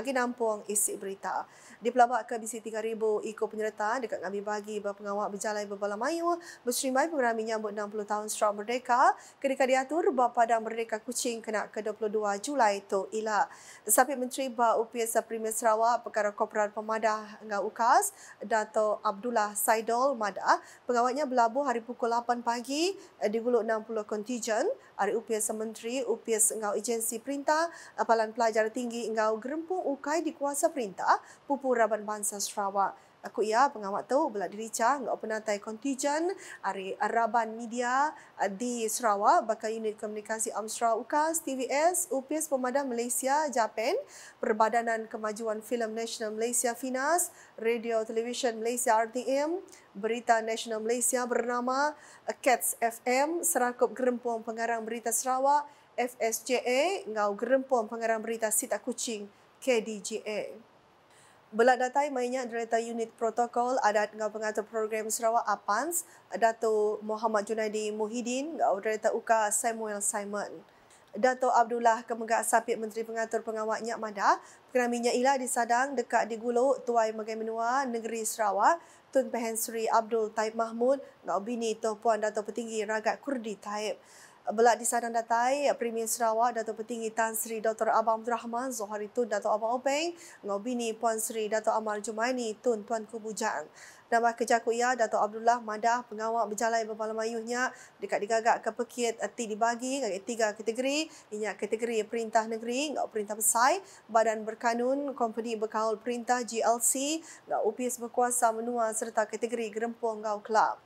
Agi Nampung isi berita. Di pelabak ke BC 3000 ikut penyertaan dekat kami bagi berpengawak berjalan berbala mayu berserimai pengurami nyambut 60 tahun Sarawak Merdeka ketika diatur bahawa padang Merdeka kucing kena ke 22 Julai itu ila. Sampai Menteri bapak UPS Premier Sarawak Perkara Korporan Pemadah dengan UKAS Dato' Abdullah Saidol Madah pengawaknya berlabuh hari pukul 8 pagi eh, di Guluk 60 Contingent hari UPS Menteri UPS dengan Agensi Perintah Apalan Pelajar Tinggi dengan Gerempu ukai di kuasa perintah pupur Raban Bangsa Sarawak. Aku ia pengawak tu bela diri cang ngau penatai kontijen ari Araban Media eh, di Sarawak bakal unit komunikasi Amstra UKAS TVS UPS Pemadam Malaysia Japan Perbadanan Kemajuan Filem Nasional Malaysia FINAS Radio Television Malaysia RTM Berita Nasional Malaysia bernama eh, Cats FM Serakup Gerempuan Pengarang Berita Sarawak FSJA ngau Gerempuan Pengarang Berita Sita Kucing KDGA. Belak datai mainnya Direkta Unit Protokol Adat dengan Pengatur Program Sarawak APANS, Dato Muhammad Junaidi Muhyiddin, Direkta UKA Samuel Simon. Dato Abdullah Kemegak Sapit Menteri Pengatur Pengawak Nyak Mada, Pekeraminya Ila di Sadang, dekat di Gulu, Tuai Megai Menua, Negeri Sarawak, Tun Pehensri Abdul Taib Mahmud, bini Tuan Puan Dato Petinggi Ragat Kurdi Taib. Belak di sana datai Premier Sarawak Dato' Petinggi Tan Sri Dr. Abang Abdul Rahman Zohari Tun Dato' Abang Openg Ngobini Puan Sri Dato' Amar Jumaini Tun Tuan Kubujang Nama kerja ku ia Dato' Abdullah Madah Pengawal Berjalan Berbala Mayuhnya Dekat digagak ke Pekit Ti dibagi Ngagak tiga kategori Ini kategori Perintah Negeri enggak Perintah besar, Badan Berkanun Company berkawal Perintah GLC enggak UPS Berkuasa Menua Serta kategori Gerempong Ngau Club